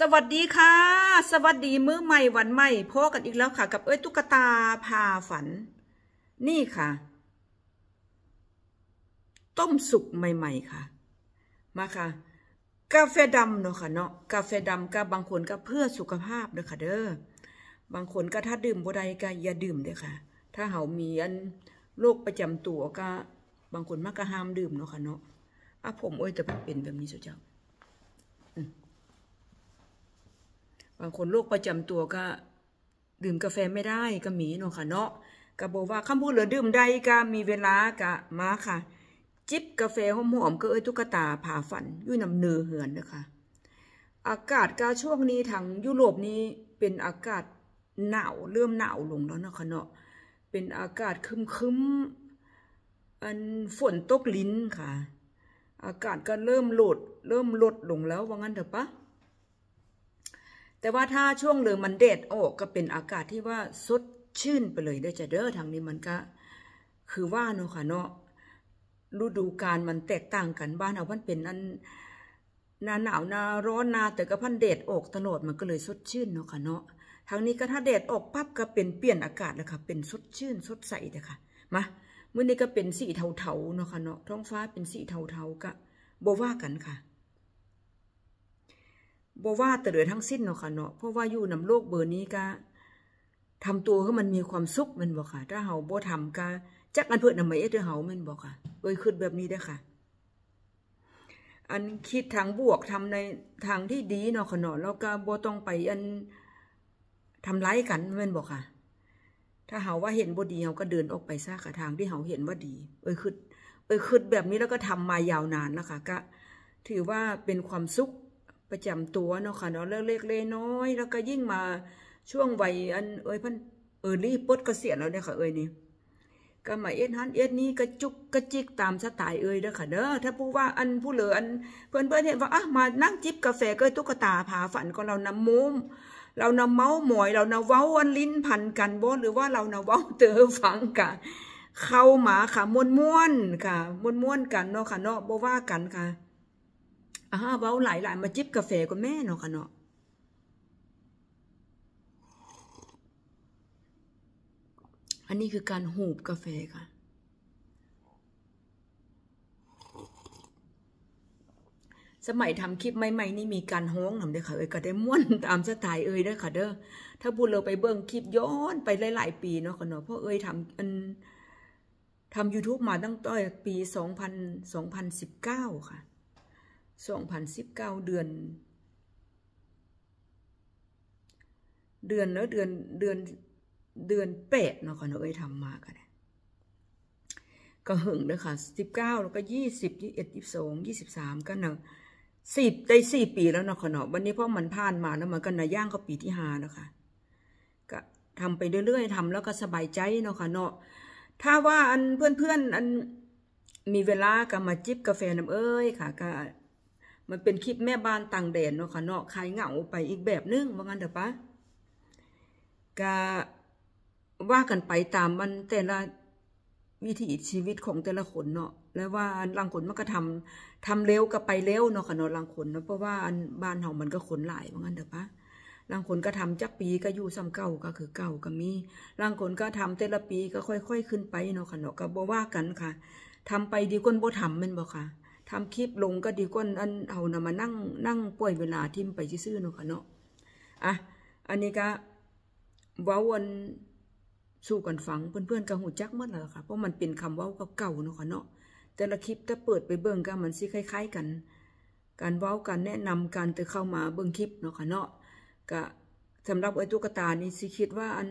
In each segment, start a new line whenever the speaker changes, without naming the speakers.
สวัสดีค่ะ สวัสดี มื้อใหม่วันใหม่พบกันอีกแล้วค่ะ กับเอ้ย ตุ๊กตาพาฝัน นี่ค่ะ ต้มสุกใหม่ ๆ ค่ะ มาค่ะกาแฟดำเนาะค่ะเนาะกาแฟดำกับบางคนก็เพื่อสุขภาพเนาะค่ะ เด้อบางคนก็ถ้าดื่มบ่ไดก็อย่าดื่มเด้อค่ะ ถ้าเหามีอันโรคประจำตัวก็บางคนมักก็ห้ามดื่มเนาะค่ะเนาะอ่ะผมเอ้ยจะเป็นแบบนี้สุเจ้าบางคนโรคประจำตัวก็ ดื่มกาแฟไม่ได้ก็มีเนาะค่ะเนาะกะบอกว่าคำพูดเหลือดื่มใดก็มีเวลากะมาค่ะ จิบกาแฟหอมๆก็เอ้ยตุ๊กตาผ่าฝันยุ่ยนำเนื้อเหือนนะคะอากาศกาช่วงนี้ทางยุโรปนี้เป็นอากาศหนาวเริ่มหนาวลงแล้วนะคะเนาะเป็นอากาศคึมคึมอันฝนตกลิ้นค่ะ อากาศก็เริ่มหลด เริ่มลดลงแล้วว่างั้นเถอะปะแต่ว่าถ้าช่วงเลิอมันเดดออกก็เป็นอากาศที่ว่าสดชื่นไปเลย ได้จะเด้อทางนี้มันก็ คือว่าเนาะค่ะเนาะฤดูกาลมันแตกต่างกันบ้านเอาพันเป็นอันหนาหนาวนาร้อนนาแต่ก็พันเดดออกตลอดมันก็เลยสดชื่นเนาะค่ะเนาะทางนี้ก็ถ้าเดดออกปั๊บก็เป็นเปลี่ยนอากาศแล้วค่ะเป็นสดชื่นสดใสเต่ค่ะมาเมื่อนี้ก็เป็นสีเทาๆเนาะค่ะเนาะท้องฟ้าเป็นสีเทาๆก็บว่ากันค่ะบ่ว่าแต่เหลือทั้งสิ้นเนาะค่ะเนาะเพราะว่าอยู่นำโลกเบอร์นี้ก็ทำตัวให้มันมีความสุขมันบอกค่ะ ถ้าเฮาบ่ทำก็จักอันเพื่นนำม่เอ็ดเฮามันบอกค่ะ เอ้ยคิดแบบนี้ได้ค่ะ อันคิดทางบวกทำในทางที่ดีเนาะค่ะเนาะแล้วก็บ่ต้องไปอันทำร้ายกันมันบอกค่ะ ถ้าเฮาว่าเห็นบ่ดีเฮาก็เดินออกไปซะค่ะทางที่เฮาเห็นว่าดี เอ้ยคิดเอ้ยคิดแบบนี้แล้วก็ทำมายาวนานแล้วค่ะก็ถือว่าเป็นความสุขประจำตัวเนาะค่ะเนาะเล็กเล็น้อยแล้วก็ยิ่งมาช่วงวัยอัน เอ้ยพันเออรี่ปดเกษียณแล้วเนี่ยค่ะเอ้ยนี่ก็มาเอ็ดฮันเอ็ดนี้กระจุกกระจิกตามสไตล์เอ้ยเด้อค่ะเนาะถ้าพูดว่าอันผู้เหลืออันเพื่อนเพื่อนเห็นว่าอ่ะมานั่งจิบกาแฟก็ตุ๊กตาผาฝันก็เรานำมุมเรานำเมาส์หมอยเรานำเว้าอันลิ้นพันกันบ่หรือว่าเรานำเว้าเตอฟังกันเข้าหมาค่ะม้วนม้วนค่ะม้วนม้วนกัน เนาะค่ะเนาะบ่ว่ากันค่ะอ่าเว้าหลายหลายมาจิบกาแฟกับแม่เนาะค่ะเนาะอันนี้คือการหูบกาแฟค่ะ สมัยทำคลิปใหม่ๆนี่มีการฮ้องทำได้ค่ะ เอ้ยก็ได้ม้วนตามสไตล์เอ้ยได้ค่ะเด้อถ้าบุญเราไปเบิ่งคลิป ย้อนไปหลาย ๆ ปีเนาะค่ะเนาะเพราะเอ้ยทำอันทำยูทูบมาตั้งแต่ปีนสิบเก้าค่ะ2019เดือน เดือนเน้ะเดือนเดือนเดือนแปดเนาะค่ะเนาะไอ้ทำมากันก็หึงเลยค่ะสิบเก้าแล้วก็ยี่สิบยี่เอ็ดยี่สองยี่สิบสามก็เนาะสิบได้สี่ปีแล้วเนาะค่ะเนาะวันนี้เพราะมันผ่านมาแล้วมันก็นาย่างก็ปีที่ห้าแล้วค่ะ ก็ทำไปเรื่อยๆทำแล้วก็สบายใจเนาะค่ะเนาะถ้าว่าอันเพื่อนๆอันมีเวลาก็มาจิบกาแฟน้ำเอ้ยค่ะก็มันเป็นคลิปแม่บ้านต่างแดนเนาะค่ะเนาะใครเหงาไปอีกแบบนึงว่างั้นเถอะปะก็ว่ากันไปตามมันแต่ละวิถีชีวิตของแต่ละคนเนาะแล้วว่าลังคนมันก็ทำ ทำเร็วก็ไปเร็วเนาะค่ะเนาะลังคนเนาะเพราะว่าบ้านเฮามันก็ขนหลายว่างั้นเถอะปะลังคนก็ทำจักปีก็อยู่ซ้ำเก่าก็คือเก่าก็มีลังคนก็ทำแต่ละปีก็ค่อยๆขึ้นไป เนาะค่ะเนาะก็บ่ว่ากันค่ะ ทำไปดีกว่าบ่ทำมันบ่ค่ะทำคลิปลงก็ดีกว่าอันเอานะมานั่ง นั่งป่วยเวลาทิมไปซื่อเนาะค่ะเนาะอ่ะอันนี้ก็ว้าวันสู้กันฟังเพื่อนๆก็หูจักเมื่อไหร่ค่ะเพราะมันเป็นคำาว้าเก่าเนาะค่ะเนาะแต่ละคลิปถ้าเปิดไปเบิ่งก็มันซีคล้าย ๆกัน การว้ากัน แนะนำการจะเข้ามาเบิ่งคลิปเนาะค่ะเนาะก็สำหรับไอ้ตุ๊กตานี่สิคิดว่าอัน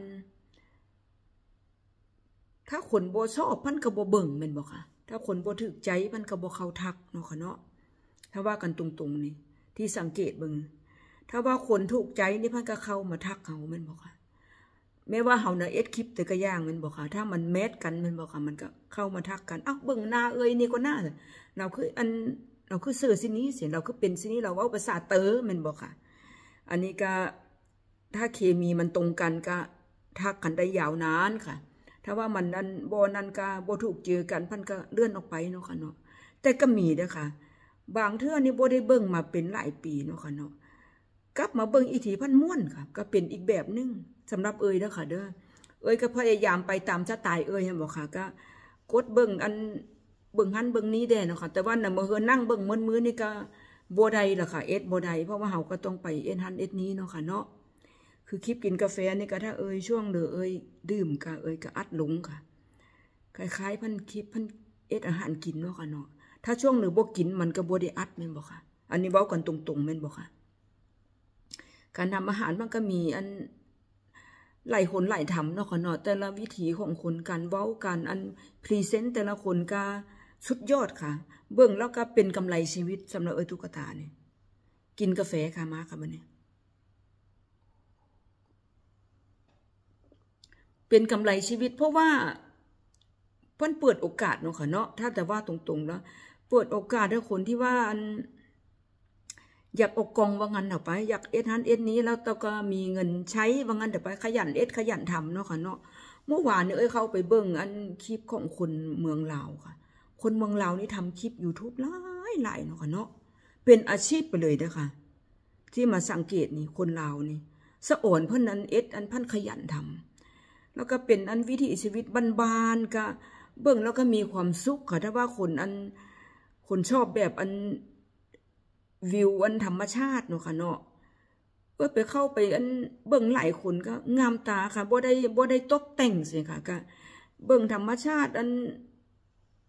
ถ้าขนโบชอบพันกระโบเบิ่งเป็นบอกค่ะถ้าคนบ่ถึกใจมันก็บ่เขาทักเนาะค่ะเนาะถ้าว่ากันตรงๆนี่ที่สังเกตบึง ถ้าว่าคนถูกใจนี่พันก็เข้ามาทักเขามันบอกค่ะ แม้ว่าเขาเนะเอ็ดคลิป แต่ก็ย่างมันบอกค่ะถ้ามันแมทกันมันบอกค่ะมันก็เข้ามาทักกันอ้าวเบิ่งหน้า เอ้ยนี่ก็หน้า เราคืออัน เราคือเสื้อสินี้เสียเราคือเป็นสินี้เราเอาภาษาเตอ๋อมันบอกค่ะอันนี้ก็ ถ้าเคมีมันตรงกันก็ ทักกันได้ยาวนานค่ะถ้าว่ามันนั้นบอนันกาบอถูกเจอกันพันก็เลื่อนออกไปเนาะค่ะเนาะแต่ก็มีเด้อค่ะบางเทื่อนี่บอได้เบิ่งมาเป็นหลายปีเนาะค่ะเนาะกลับมาเบิ่งอีถีพันม้วนค่ะ ก็เป็นอีกแบบนึงสำหรับเอ่ยเด้อค่ะเด้อเอ่ยก็พยายามไปตามชะตายเอ่ยเห็นบอกค่ะก็ กดเบิ่งอันเบิ่งหันเบิ่งนี้แด่เนาะค่ะแต่ว่าน่ะมื่อเฮือนั่งเบิ่งมือมือนี่ก็บได้ล่ะค่ะเอ็ดบได้เพราะว่าเฮาก็ต้องไปเอ็ดหันเอ็ดนี้เนาะค่ะเนาะคือคลิปกินกาแฟนี่ก็ ถ้าเอ่ยช่วงเดือเอ่ยดื่มกนเอ่ยก็อัดหลงค่ะ คล้ายๆพันคลิปพันเอ็ดอาหารกินเนาะค่ะเนาะถ้าช่วงหดือบวกกินมันก็บวได้อัดแม่นบอกค่ะอันนี้เบ้ากันตรงๆแม่นบอกค่ะการทำอาหารมันก็มีอันไหลายคนหลทำเนาะค่ะเนาะแต่ละวิถีของคนการเว้าการอันพรีเซนต์แต่ละคนก็สุดยอดค่ะ เบื้องแล้วก็เป็นกำไรชีวิตสำหรับเอ่ยตุ๊กตาเนี่ยกินกาแฟค่ะมาค่ะบันเนี่ยเป็นกำไรชีวิตเพราะว่าเพื่นเปิดโอกาสเนาะค่ะเนาะ ถ้าแต่ว่าตรงๆ แล้ว เปิดโอกาสให้คนที่ว่าอยากอกกองว่างันเถอะไป อยากเอ็ดฮันเอ็ดนี้แล้วตก็มีเงินใช้ว่างันเถอะไป ขยันเอ็ด ขยันทำเนาะค่ะเนาะ เมื่อวานเนี่ยเอ้ยเข้าไปเบิ่งอันคลิปของคนเมืองลาวค่ะ คนเมืองลาวนี่ทำคลิป YouTube หลายหลายเนาะค่ะเนาะ เป็นอาชีพไปเลยนะคะที่มาสังเกตนี่คนลาวนี่สะอ่อนเพื่อนนั้นเอ็ด อันพันขยันทำแล้วก็เป็นอันวิถีชีวิตบ้านๆก็เบิ่งแล้วก็มีความสุขค่ะถ้าว่าคนอันคนชอบแบบอันวิวอันธรรมชาติเนาะค่ะเนาะเพื่อไปเข้าไปอันเบิ่งหลายคนก็ งามตาค่ะบ่ได้บ่ได้ตกแต่งสิค่ะก็เบิ่งธรรมชาติ อัน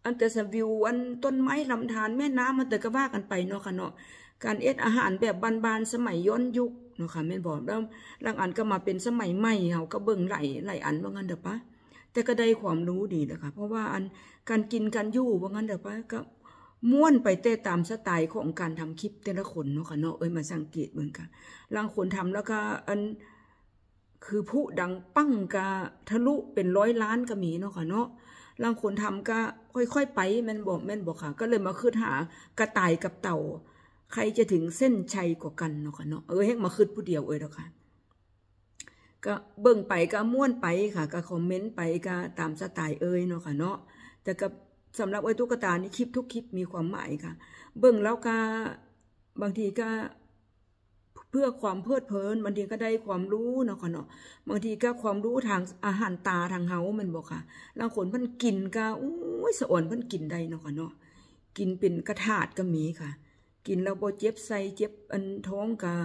อันแต่สวิว อันต้นไม้ลำธารแม่น้ำมันแต่ก็ว่ากันไปเนาะค่ะเนาะการเอ็ดอาหารแบบบานๆสมัยย้อนยุคเนาะค่ะแม่นบอกแล้วลังอันก็มาเป็นสมัยใหม่เขาก็เบิ่งไหลไหลอันว่างั้นเด้อปะแต่ก็ได้ความรู้ดีนลค่ะเพราะว่าอันการกินการยู่ว่างั้นเด้อปะก็ม้วนไปเต้ตามสไตล์ของการทำคลิปแต่ละคนเนาะค่ะเนาะเอ้ยมาสังเกตเหมือนกันลังคนทำแล้วก็อันคือผู้ดังปั้งกะทะลุเป็นร้อยล้านก็มีเนาะค่ะเนาะลังคนทำก็ค่อยๆไปแม่นบอกแม่นบอกค่ะ ก็เลยมาคืดหากระต่ายกับเต่าใครจะถึงเส้นชัยกว่ากันเนาะค่ะเนาะ เออห้งมาคืดผู้เดียวเออเนาะค่ะก็เบิ่งไปก็ม้วนไปค่ะ ก็คอมเมนต์ไปก็ตามสไตล์เอ้ยเนาะค่ะเนาะ แต่กับสำหรับไอ้ตุ๊กตานี่คลิปทุกคลิป มีความหมายค่ะ เบิ่งแล้วก็ บางทีก็เพื่อความเพลิดเพลินบางทีก็ได้ความรู้เนาะค่ะเนาะ บางทีก็ความรู้ทางอาหารตาทางเฮามันบอกค่ะลางคนพันกินก็อุ้ยสะอ่อนพันกินได้เนาะค่ะเนาะกินเป็นกระถาดก็มีค่ะกินแล้วบ่เจ็บใส่เจ็บอันท้องกะ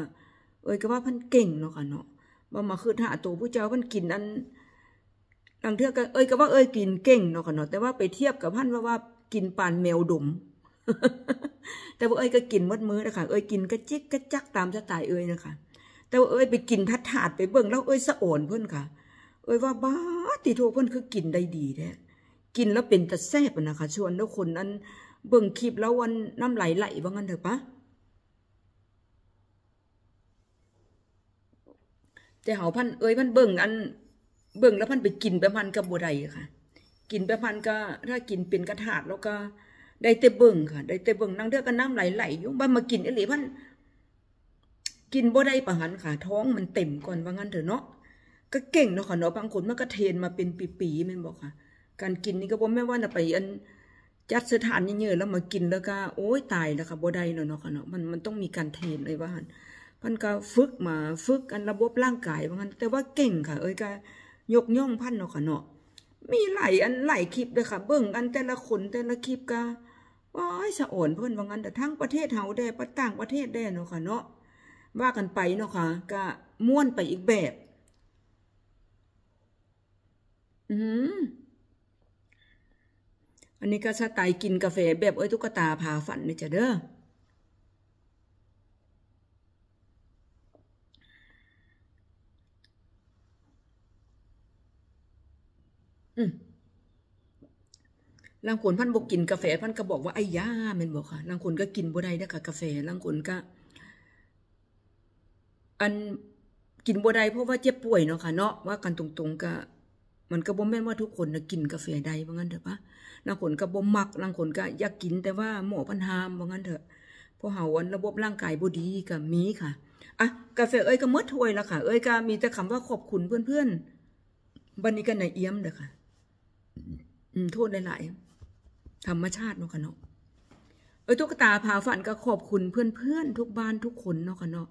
เอ้ยก็ว่าพันเก่งเนาะค่ะเนาะบ่มาคือหาตัวผู้เจ้าพันกินอันหลังเทือกก็เอ้ยก็ว่าเอ้ยกินเก่งเนาะค่ะเนาะ แต่ว่าไปเทียบกับพันว่าว่ากินปานแมวดม แต่ว่าเอ้ยก็กินมดมือนะคะ เอ้ยกินกระจิกกระจักตามสไตล์เอ้ยนะคะ แต่ว่าเอ้ยไปกินทัดถาดไปเบิ่งแล้วเอ้ยสะโอนเพื่อนค่ะ เอ้ยว่าบ้าติโทเพื่อนคือกินได้ดีแท้กินแล้วเป็นตะแซ่บนะคะชวนแล้วคนนั้นเบึงคีบแล้ววันน้ำไหลไหลว่างั้นเถอะปะแต่เหาพัน เอ้ยพันเบิ่งอัน เบิ่งแล้วพันไปกินไปพันกับบัวใดค่ะ กินไปพันก็ถ้ากินเป็นกระถาดแล้วก็ ได้เต่เบิ่งค่ะได้เต่เบิ่งนั่งเดือกันน้ำไหลไหลอยู่บ้านมากินอหลีพันกินบัวได้ประหันค่ะท้องมันเต็มก่อนว่างั้นเถอะเนาะก็เก่งเนาะค่ะเนาะบางคนมันก็เทนมาเป็นปีๆมันบอกค่ะ การกินนี่ก็บ่แม่ว่านะไป อันจัดสถานเยอะๆแล้วมากินแล้วก็โอ้ยตายแล้วค่ะบ่ได้เนาะะเนาะมันมันต้องมีการเทรนเลยว่าพันก็ฝึกมา ฝึกอันระบบร่างกายว่างั้นแต่ว่าเก่งค่ะ เอ้ยก็ยกย่องพันเนาะค่ะเนาะมีหลายอันหลายคลิปเลยค่ะ เบิ่งอันแต่ละคนแต่ละคลิปก็ว้ายสะอ่อนเพื่อนว่างั้นแต่ทั้งประเทศเฮาได้ประต่างประเทศได้เนาะค่ะเนาะว่ากันไปเนาะค่ะก็ม้วนไปอีกแบบ อืมอันนี้ก็สไตล์กินกาแฟแบบเอ้ยตุ๊กตาพาฝันนี่จะเด้อลังคนพันบกกินกาแฟ พันก็บอกว่าไอ้ยาเป็นบอกค่ะลังคนก็กินบ่ได้นะค่ะกาแฟลังคนก็ อัน กินบ่ได้เพราะว่าเจ็บป่วยเนาะค่ะ เนาะว่ากันตรงๆก็มันก็บ่แม่นว่าทุกคนนะกินกาแฟได้ว่างั้นเถอะปะนางคนก็บ่มักนางคนก็อยากกินแต่ว่าหมอพันหามว่างั้นเถอะพราะเฮาวันระบบร่างกายบ่ดีก็มีค่ะ อ่ะกาแฟเอ้ยก็มดถ้วยละค่ะเอ้ยก็มีแต่คำว่าขอบคุณเพื่อนๆบันนี้ก็นานเอี้ยมเด้อค่ะ อืมโทษหลายๆ ธรรมชาติเนาะค่ะเนาะ เอ้ยตุ๊กตาพาฝันก็ขอบคุณเพื่อนๆ ทุกบ้านทุกคนเนาะค่ะเนาะ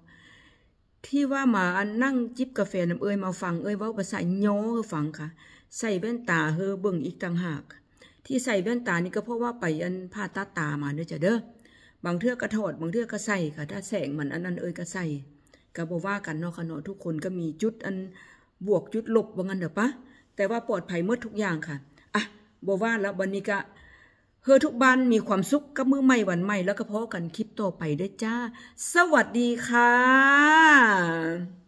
ที่ว่ามานั่งจิบกาแฟน้ำเอ้ยมาฟัง เอ้ยว่าภาษาโย่ออฟังค่ะ ใส่แว่นตาเฮอเบิ่งอีกต่างหาก ที่ใส่แว่นตานี่ก็เพราะว่าไปอันผ่าตาตามาเด้อจ้ะเด้อบางเทือกกระถอดบางเทือกกระใส่ค่ะ ถ้าแสงมันอันนั้นเอ้ยกระใส่ก็บอกว่ากันเนาะขนอทุกคนก็มีจุดอันบวกจุดลบว่างั้นเด้อปะแต่ว่าปลอดภัยเมื่อทุกอย่างค่ะอ่ะบอกว่าแล้วบันนี้ก็เ่อทุกบ้านมีความสุขกับมือใหม่วันใหม่แล้วก็พบกันคลิปต่อไปด้วยจ้า สวัสดีค่ะ